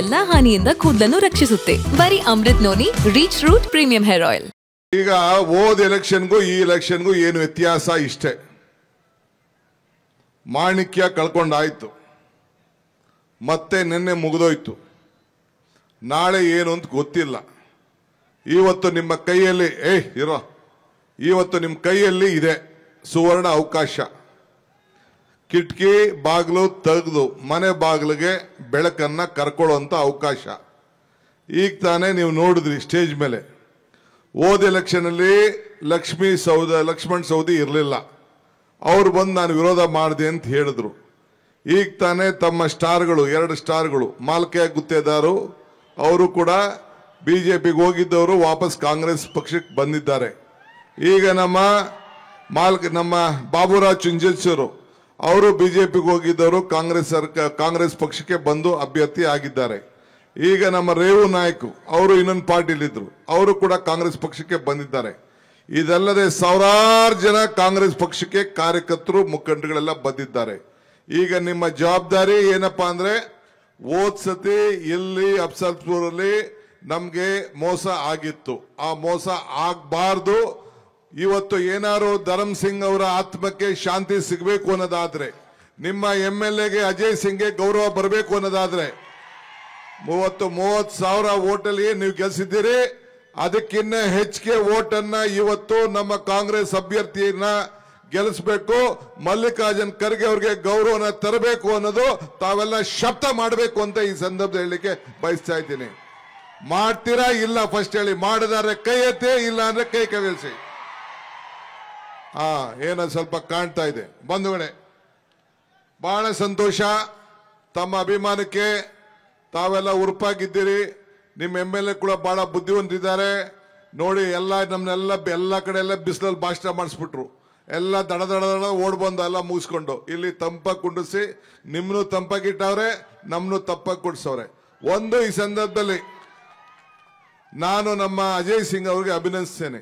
ಎಲ್ಲಾ ಹಾನಿಯಿಂದ ಕೂದಲನ್ನು ರಕ್ಷಿಸುತ್ತೆ ಬರೀ Amrit Noni root premium hair oil ಈಗ ಓದ್ ಎಲೆಕ್ಷನ್ಗೂ ಈ ಎಲೆಕ್ಷನ್ಗೂ ಏನು ವ್ಯತ್ಯಾಸ ಇಷ್ಟೇ ಮಾಣಿಕ್ಯ ಕಳ್ಕೊಂಡಾಯ್ತು ಮತ್ತೆ ನಿನ್ನೆ ಮುಗಿದೋಯ್ತು ನಾಳೆ ಏನು ಅಂತ ಗೊತ್ತಿಲ್ಲ ಇವತ್ತು ನಿಮ್ಮ ಕೈಯಲ್ಲಿ ಏಯ್ ಇರೋ ಇವತ್ತು ನಿಮ್ಮ ಕೈಯಲ್ಲಿ ಇದೆ ಸುವರ್ಣ ಅವಕಾಶ ಕಿಟಕಿ ಬಾಗಿಲು ತೆಗೆದು ಮನೆ ಬಾಗಿಲಿಗೆ ಬೆಳಕನ್ನು ಕರ್ಕೊಳ್ಳೋಂಥ ಅವಕಾಶ ಈಗ ತಾನೆ ನೀವು ನೋಡಿದ್ರಿ ಸ್ಟೇಜ್ ಮೇಲೆ ಓದ್ ಎಲೆಕ್ಷನಲ್ಲಿ ಲಕ್ಷ್ಮೀ ಸೌದ ಲಕ್ಷ್ಮಣ್ ಸೌದಿ ಇರಲಿಲ್ಲ ಅವ್ರು ಬಂದು ನಾನು ವಿರೋಧ ಮಾಡಿದೆ ಅಂತ ಹೇಳಿದ್ರು ಈಗ ತಾನೇ ತಮ್ಮ ಸ್ಟಾರ್ಗಳು ಎರಡು ಸ್ಟಾರ್ಗಳು ಮಾಲ್ಕೆಯ ಗುತ್ತೇದಾರು ಅವರು ಕೂಡ ಬಿ ಜೆ ಪಿಗೆ ಹೋಗಿದ್ದವರು ವಾಪಸ್ ಕಾಂಗ್ರೆಸ್ ಪಕ್ಷಕ್ಕೆ ಬಂದಿದ್ದಾರೆ ಈಗ ನಮ್ಮ ಮಾಲ್ಕ ನಮ್ಮ ಬಾಬುರಾವ್ ಚುಂಜೇಶ್ವರು ಅವರು ಬಿಜೆಪಿಗೆ ಹೋಗಿದ್ದವರು ಕಾಂಗ್ರೆಸ್ ಕಾಂಗ್ರೆಸ್ ಪಕ್ಷಕ್ಕೆ ಬಂದು ಅಭ್ಯರ್ಥಿ ಆಗಿದ್ದಾರೆ ಈಗ ನಮ್ಮ ರೇವು ನಾಯ್ಕು ಅವರು ಇನ್ನೊಂದು ಪಾರ್ಟಿಲಿದ್ರು ಅವರು ಕೂಡ ಕಾಂಗ್ರೆಸ್ ಪಕ್ಷಕ್ಕೆ ಬಂದಿದ್ದಾರೆ ಇದಲ್ಲದೆ ಸಾವಿರಾರು ಜನ ಕಾಂಗ್ರೆಸ್ ಪಕ್ಷಕ್ಕೆ ಕಾರ್ಯಕರ್ತರು ಮುಖಂಡಗಳೆಲ್ಲ ಬಂದಿದ್ದಾರೆ ಈಗ ನಿಮ್ಮ ಜವಾಬ್ದಾರಿ ಏನಪ್ಪಾ ಅಂದ್ರೆ ಓದ್ ಸತಿ ಇಲ್ಲಿ ಅಫ್ಸಲ್ಪುರಲ್ಲಿ ನಮಗೆ ಮೋಸ ಆಗಿತ್ತು ಆ ಮೋಸ ಆಗ್ಬಾರ್ದು ಇವತ್ತು ಏನಾರು ಧರಮ್ ಸಿಂಗ್ ಅವರ ಆತ್ಮಕ್ಕೆ ಶಾಂತಿ ಸಿಗಬೇಕು ಅನ್ನೋದಾದ್ರೆ ನಿಮ್ಮ ಎಂ ಎಲ್ ಎಗೆ ಅಜಯ್ ಸಿಂಗ್ಗೆ ಗೌರವ ಬರಬೇಕು ಅನ್ನೋದಾದ್ರೆ ಮೂವತ್ತು ಮೂವತ್ತು ಸಾವಿರ ಓಟಲ್ಲಿ ನೀವು ಗೆಲ್ಸಿದ್ದೀರಿ ಅದಕ್ಕಿನ್ನ ಹೆಚ್ಚಿಗೆ ಓಟನ್ನ ಇವತ್ತು ನಮ್ಮ ಕಾಂಗ್ರೆಸ್ ಅಭ್ಯರ್ಥಿಯನ್ನ ಗೆಲ್ಲಿಸಬೇಕು ಮಲ್ಲಿಕಾರ್ಜುನ್ ಖರ್ಗೆ ಅವ್ರಿಗೆ ಗೌರವನ ತರಬೇಕು ಅನ್ನೋದು ತಾವೆಲ್ಲ ಶಬ್ದ ಮಾಡಬೇಕು ಅಂತ ಈ ಸಂದರ್ಭದಲ್ಲಿ ಹೇಳಲಿಕ್ಕೆ ಬಯಸ್ತಾ ಇದ್ದೀನಿ ಮಾಡ್ತೀರಾ ಇಲ್ಲ ಫಸ್ಟ್ ಹೇಳಿ ಮಾಡಿದಾರೆ ಕೈ ಎತ್ತೆ ಇಲ್ಲ ಅಂದ್ರೆ ಕೈ ಕೈ ಹಾ ಏನ ಸ್ವಲ್ಪ ಕಾಣ್ತಾ ಇದೆ ಬಂಧುಗಳೇ ಬಹಳ ಸಂತೋಷ ತಮ್ಮ ಅಭಿಮಾನಕ್ಕೆ ತಾವೆಲ್ಲ ಉರುಪಾಗಿದ್ದೀರಿ ನಿಮ್ಮ ಎಮ್ ಎಲ್ ಎ ಕೂಡ ಬಹಳ ಬುದ್ಧಿವಂತಿದ್ದಾರೆ ನೋಡಿ ಎಲ್ಲ ನಮ್ಮನ್ನೆಲ್ಲ ಎಲ್ಲ ಕಡೆ ಎಲ್ಲ ಬಿಸಿಲಲ್ಲಿ ಭಾಷಣ ಮಾಡಿಸ್ಬಿಟ್ರು ಎಲ್ಲ ದಡ ದಡ ದಡ ಓಡ್ ಎಲ್ಲ ಮುಗಿಸ್ಕೊಂಡು ಇಲ್ಲಿ ತಂಪಾಗಿ ಕುಂಡಿಸಿ ನಿಮ್ಮನ್ನು ತಂಪಾಗಿಟ್ಟವ್ರೆ ನಮ್ಮನ್ನು ತಪ್ಪಾಗಿ ಕುಡಿಸವ್ರೆ ಒಂದು ಈ ಸಂದರ್ಭದಲ್ಲಿ ನಾನು ನಮ್ಮ ಅಜಯ್ ಸಿಂಗ್ ಅವ್ರಿಗೆ ಅಭಿನಂದಿಸ್ತೇನೆ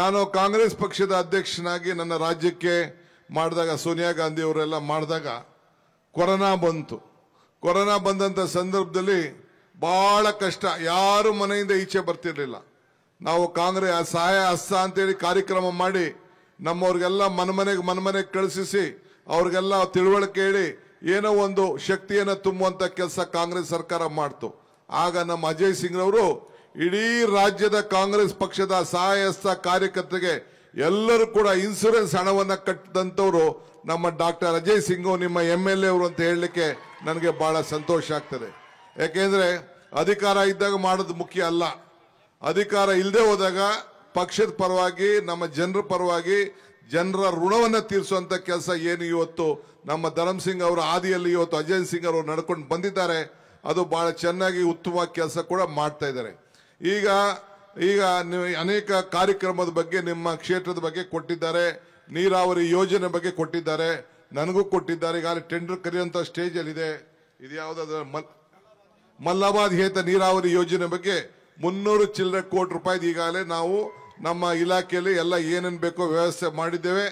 ನಾನು ಕಾಂಗ್ರೆಸ್ ಪಕ್ಷದ ಅಧ್ಯಕ್ಷನಾಗಿ ನನ್ನ ರಾಜ್ಯಕ್ಕೆ ಮಾಡಿದಾಗ ಸೋನಿಯಾ ಗಾಂಧಿ ಅವರೆಲ್ಲ ಮಾಡಿದಾಗ ಕೊರೋನಾ ಬಂತು ಕೊರೋನಾ ಬಂದಂಥ ಸಂದರ್ಭದಲ್ಲಿ ಬಹಳ ಕಷ್ಟ ಯಾರು ಮನೆಯಿಂದ ಈಚೆ ಬರ್ತಿರಲಿಲ್ಲ ನಾವು ಕಾಂಗ್ರೆಸ್ ಸಹಾಯ ಹಸ್ತ ಅಂತೇಳಿ ಕಾರ್ಯಕ್ರಮ ಮಾಡಿ ನಮ್ಮವ್ರಿಗೆಲ್ಲ ಮನಮನೆಗೆ ಮನ್ಮನೆಗೆ ಕಳಿಸಿ ಅವ್ರಿಗೆಲ್ಲ ತಿಳುವಳಿಕೆ ಹೇಳಿ ಏನೋ ಒಂದು ಶಕ್ತಿಯನ್ನು ತುಂಬುವಂಥ ಕೆಲಸ ಕಾಂಗ್ರೆಸ್ ಸರ್ಕಾರ ಮಾಡ್ತು ಆಗ ನಮ್ಮ ಅಜಯ್ ಸಿಂಗ್ರವರು ಇಡೀ ರಾಜ್ಯದ ಕಾಂಗ್ರೆಸ್ ಪಕ್ಷದ ಸಹಾಯಸ್ಥ ಕಾರ್ಯಕರ್ತರಿಗೆ ಎಲ್ಲರೂ ಕೂಡ ಇನ್ಸೂರೆನ್ಸ್ ಹಣವನ್ನು ಕಟ್ಟಿದಂಥವ್ರು ನಮ್ಮ ಡಾಕ್ಟರ್ ಅಜಯ್ ಸಿಂಗ್ ನಿಮ್ಮ ಎಮ್ ಎಲ್ ಎ ಅವರು ಅಂತ ಹೇಳಲಿಕ್ಕೆ ನನಗೆ ಬಹಳ ಸಂತೋಷ ಆಗ್ತದೆ ಯಾಕೆಂದ್ರೆ ಅಧಿಕಾರ ಇದ್ದಾಗ ಮಾಡೋದು ಮುಖ್ಯ ಅಲ್ಲ ಅಧಿಕಾರ ಇಲ್ಲದೆ ಹೋದಾಗ ಪಕ್ಷದ ಪರವಾಗಿ ನಮ್ಮ ಜನರ ಪರವಾಗಿ ಜನರ ಋಣವನ್ನು ತೀರಿಸುವಂಥ ಕೆಲಸ ಏನು ಇವತ್ತು ನಮ್ಮ ಧರಮ್ ಸಿಂಗ್ ಅವರ ಆದಿಯಲ್ಲಿ ಇವತ್ತು ಅಜಯ್ ಸಿಂಗ್ ಅವರು ನಡ್ಕೊಂಡು ಬಂದಿದ್ದಾರೆ ಅದು ಬಹಳ ಚೆನ್ನಾಗಿ ಉತ್ತಮ ಕೆಲಸ ಕೂಡ ಮಾಡ್ತಾ ಇದ್ದಾರೆ ಈಗ ಈಗ ಅನೇಕ ಕಾರ್ಯಕ್ರಮದ ಬಗ್ಗೆ ನಿಮ್ಮ ಕ್ಷೇತ್ರದ ಬಗ್ಗೆ ಕೊಟ್ಟಿದ್ದಾರೆ ನೀರಾವರಿ ಯೋಜನೆ ಬಗ್ಗೆ ಕೊಟ್ಟಿದ್ದಾರೆ ನನಗೂ ಕೊಟ್ಟಿದ್ದಾರೆ ಈಗ ಟೆಂಡರ್ ಕರೆಯುವಂತ ಸ್ಟೇಜ್ ಅಲ್ಲಿ ಇದೆ ಇದು ಯಾವ್ದಾದ್ರೆ ಮಲ್ಲಾಬಾದ್ ಹೇತ ನೀರಾವರಿ ಯೋಜನೆ ಬಗ್ಗೆ ಮುನ್ನೂರು ಚಿಲ್ಲರೆ ಕೋಟಿ ರೂಪಾಯಿ ಈಗಾಗಲೇ ನಾವು ನಮ್ಮ ಇಲಾಖೆಯಲ್ಲಿ ಎಲ್ಲ ಏನೇನು ಬೇಕೋ ವ್ಯವಸ್ಥೆ ಮಾಡಿದ್ದೇವೆ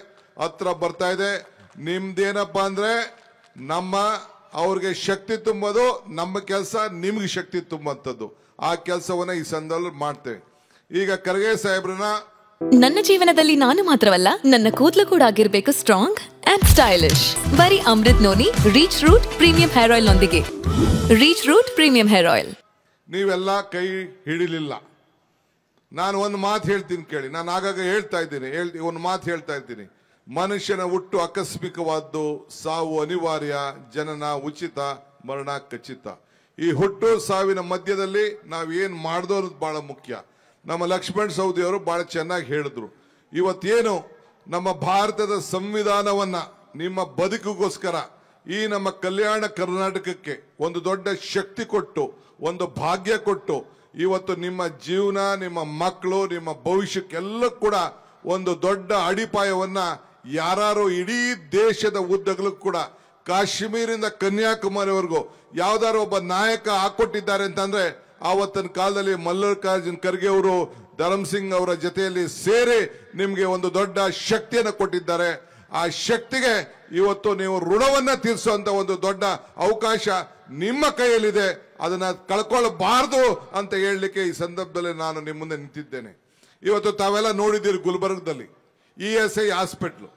ಹತ್ರ ಬರ್ತಾ ಇದೆ ನಿಮ್ದೇನಪ್ಪ ಅಂದ್ರೆ ನಮ್ಮ ಅವ್ರಿಗೆ ಶಕ್ತಿ ತುಂಬೋದು ನಮ್ಮ ಕೆಲಸ ನಿಮ್ಗೆ ಶಕ್ತಿ ತುಂಬುವಂಥದ್ದು ಆ ಕೆಲಸವನ್ನ ಈ ಸಂದರ್ಭ ಮಾಡ್ತೇವೆ ಈಗ ಖರ್ಗೆ ಸಾಹೇಬ್ರನ್ನ ನನ್ನ ಜೀವನದಲ್ಲಿ ನಾನು ಮಾತ್ರವಲ್ಲ ನನ್ನ ಕೂದಲು ಕೂಡ ಆಗಿರ್ಬೇಕು ಸ್ಟ್ರಾಂಗ್ ಅಂಡ್ ಸ್ಟೈಲಿಶ್ ಬರೀ Amrit Noni reach root premium hair oil ನೊಂದಿಗೆ reach root premium hair oil ನೀವೆಲ್ಲ ಕೈ ಹಿಡಿಲಿಲ್ಲ ನಾನು ಒಂದು ಮಾತು ಹೇಳ್ತೀನಿ ಕೇಳಿ ನಾನು ಆಗಾಗ ಹೇಳ್ತಾ ಇದ್ದೀನಿ ಒಂದು ಮಾತು ಹೇಳ್ತಾ ಇದ್ದೀನಿ ಮನುಷ್ಯನ ಹುಟ್ಟು ಆಕಸ್ಮಿಕವಾದ್ದು ಸಾವು ಅನಿವಾರ್ಯ ಜನನ ಉಚಿತ ಮರಣ ಖಚಿತ ಈ ಹುಟ್ಟು ಸಾವಿನ ಮಧ್ಯದಲ್ಲಿ ನಾವೇನು ಮಾಡ್ದೋ ಅನ್ನೋದು ಬಹಳ ಮುಖ್ಯ ನಮ್ಮ ಲಕ್ಷ್ಮಣ್ ಸೌದಿಯವರು ಬಹಳ ಚೆನ್ನಾಗಿ ಹೇಳಿದ್ರು ಇವತ್ತೇನು ನಮ್ಮ ಭಾರತದ ಸಂವಿಧಾನವನ್ನ ನಿಮ್ಮ ಬದುಕಿಗೋಸ್ಕರ ಈ ನಮ್ಮ ಕಲ್ಯಾಣ ಕರ್ನಾಟಕಕ್ಕೆ ಒಂದು ದೊಡ್ಡ ಶಕ್ತಿ ಕೊಟ್ಟು ಒಂದು ಭಾಗ್ಯ ಕೊಟ್ಟು ಇವತ್ತು ನಿಮ್ಮ ಜೀವನ ನಿಮ್ಮ ಮಕ್ಕಳು ನಿಮ್ಮ ಭವಿಷ್ಯಕ್ಕೆಲ್ಲ ಕೂಡ ಒಂದು ದೊಡ್ಡ ಅಡಿಪಾಯವನ್ನ ಯಾರು ಇಡೀ ದೇಶದ ಉದ್ದಗಳಿಗೂ ಕೂಡ ಕಾಶ್ಮೀರಿಂದ ಕನ್ಯಾಕುಮಾರಿವರೆಗೂ ಯಾವ್ದಾರು ಒಬ್ಬ ನಾಯಕ ಹಾಕೊಟ್ಟಿದ್ದಾರೆ ಅಂತಂದ್ರೆ ಆವತ್ತಿನ ಕಾಲದಲ್ಲಿ ಮಲ್ಲಿಕಾರ್ಜುನ್ ಖರ್ಗೆ ಅವರು ಧರಮ್ ಅವರ ಜೊತೆಯಲ್ಲಿ ಸೇರಿ ನಿಮಗೆ ಒಂದು ದೊಡ್ಡ ಶಕ್ತಿಯನ್ನು ಕೊಟ್ಟಿದ್ದಾರೆ ಆ ಶಕ್ತಿಗೆ ಇವತ್ತು ನೀವು ಋಣವನ್ನ ತೀರಿಸುವಂತ ಒಂದು ದೊಡ್ಡ ಅವಕಾಶ ನಿಮ್ಮ ಕೈಯಲ್ಲಿದೆ ಅದನ್ನ ಕಳ್ಕೊಳ್ಬಾರ್ದು ಅಂತ ಹೇಳಲಿಕ್ಕೆ ಈ ಸಂದರ್ಭದಲ್ಲಿ ನಾನು ನಿಮ್ಮ ಮುಂದೆ ನಿಂತಿದ್ದೇನೆ ಇವತ್ತು ತಾವೆಲ್ಲ ನೋಡಿದ್ದೀರಿ ಗುಲ್ಬರ್ಗದಲ್ಲಿ E S I hospital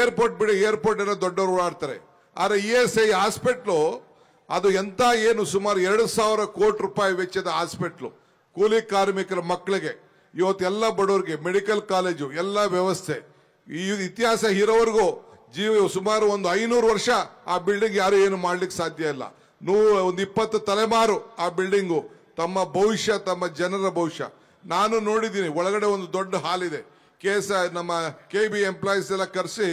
airport ಬಿಡಿ ಏರ್ಪೋರ್ಟ್ ಏನೋ ದೊಡ್ಡವರು ಓಡಾಡ್ತಾರೆ ಆದರೆ ಇ ಎಸ್ ಐ ಹಾಸ್ಪಿಟ್ಲು ಅದು ಎಂತ ಏನು ಸುಮಾರು ಎರಡು ಸಾವಿರ ಕೋಟಿ ರೂಪಾಯಿ ವೆಚ್ಚದ ಹಾಸ್ಪಿಟ್ಲು ಕೂಲಿ ಕಾರ್ಮಿಕರ ಮಕ್ಕಳಿಗೆ ಇವತ್ತೆಲ್ಲ ಬಡವರಿಗೆ ಮೆಡಿಕಲ್ ಕಾಲೇಜು ಎಲ್ಲ ವ್ಯವಸ್ಥೆ ಈ ಇತಿಹಾಸ ಇರೋವರೆಗೂ ಜೀವ ಸುಮಾರು ಒಂದು ಐನೂರು ವರ್ಷ ಆ ಬಿಲ್ಡಿಂಗ್ ಯಾರು ಏನು ಮಾಡ್ಲಿಕ್ಕೆ ಸಾಧ್ಯ ಇಲ್ಲ ನೂ ಒಂದು ಇಪ್ಪತ್ತು ತಲೆಮಾರು ಆ ಬಿಲ್ಡಿಂಗು ತಮ್ಮ ಭವಿಷ್ಯ ತಮ್ಮ ಜನರ ಭವಿಷ್ಯ ನಾನು ನೋಡಿದ್ದೀನಿ ಒಳಗಡೆ ಒಂದು ದೊಡ್ಡ ಹಾಲಿದೆ ಇದೆ ಕೆ ಎಸ್ ನಮ್ಮ ಕೆ ಬಿ ಎಂಪ್ಲಾಯೀಸ್ ಎಲ್ಲ ಕರೆಸಿ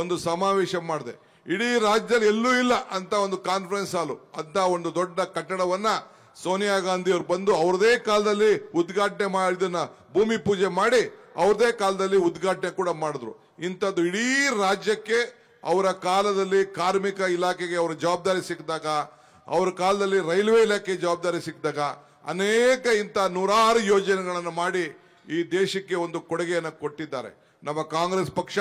ಒಂದು ಸಮಾವೇಶ ಮಾಡಿದೆ ಇಡೀ ರಾಜ್ಯದಲ್ಲಿ ಎಲ್ಲೂ ಇಲ್ಲ ಅಂತ ಒಂದು ಕಾನ್ಫರೆನ್ಸ್ ಹಾಲು ಅಂತ ಒಂದು ದೊಡ್ಡ ಕಟ್ಟಡವನ್ನ ಸೋನಿಯಾ ಗಾಂಧಿ ಅವರು ಬಂದು ಅವ್ರದೇ ಕಾಲದಲ್ಲಿ ಉದ್ಘಾಟನೆ ಮಾಡಿದನ್ನ ಭೂಮಿ ಪೂಜೆ ಮಾಡಿ ಅವ್ರದೇ ಕಾಲದಲ್ಲಿ ಉದ್ಘಾಟನೆ ಕೂಡ ಮಾಡಿದ್ರು ಇಂಥದ್ದು ಇಡೀ ರಾಜ್ಯಕ್ಕೆ ಅವರ ಕಾಲದಲ್ಲಿ ಕಾರ್ಮಿಕ ಇಲಾಖೆಗೆ ಅವರ ಜವಾಬ್ದಾರಿ ಸಿಕ್ಕಿದಾಗ ಅವರ ಕಾಲದಲ್ಲಿ ರೈಲ್ವೆ ಇಲಾಖೆ ಜವಾಬ್ದಾರಿ ಸಿಕ್ಕಿದಾಗ ಅನೇಕ ಇಂಥ ನೂರಾರು ಯೋಜನೆಗಳನ್ನು ಮಾಡಿ ಈ ದೇಶಕ್ಕೆ ಒಂದು ಕೊಡುಗೆಯನ್ನು ಕೊಟ್ಟಿದ್ದಾರೆ ನಮ್ಮ ಕಾಂಗ್ರೆಸ್ ಪಕ್ಷ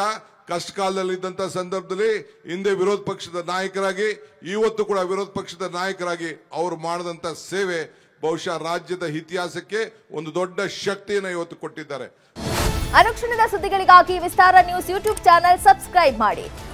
ಕಷ್ಟ ಇದ್ದಂತ ಸಂದರ್ಭದಲ್ಲಿ ಹಿಂದೆ ವಿರೋಧ ಪಕ್ಷದ ನಾಯಕರಾಗಿ ಇವತ್ತು ಕೂಡ ವಿರೋಧ ಪಕ್ಷದ ನಾಯಕರಾಗಿ ಅವರು ಮಾಡಿದಂತ ಸೇವೆ ಬಹುಶಃ ರಾಜ್ಯದ ಇತಿಹಾಸಕ್ಕೆ ಒಂದು ದೊಡ್ಡ ಶಕ್ತಿಯನ್ನು ಇವತ್ತು ಕೊಟ್ಟಿದ್ದಾರೆ ಅನುಕ್ಷಣದ ಸುದ್ದಿಗಳಿಗಾಗಿ Vistara news YouTube channel subscribe ಮಾಡಿ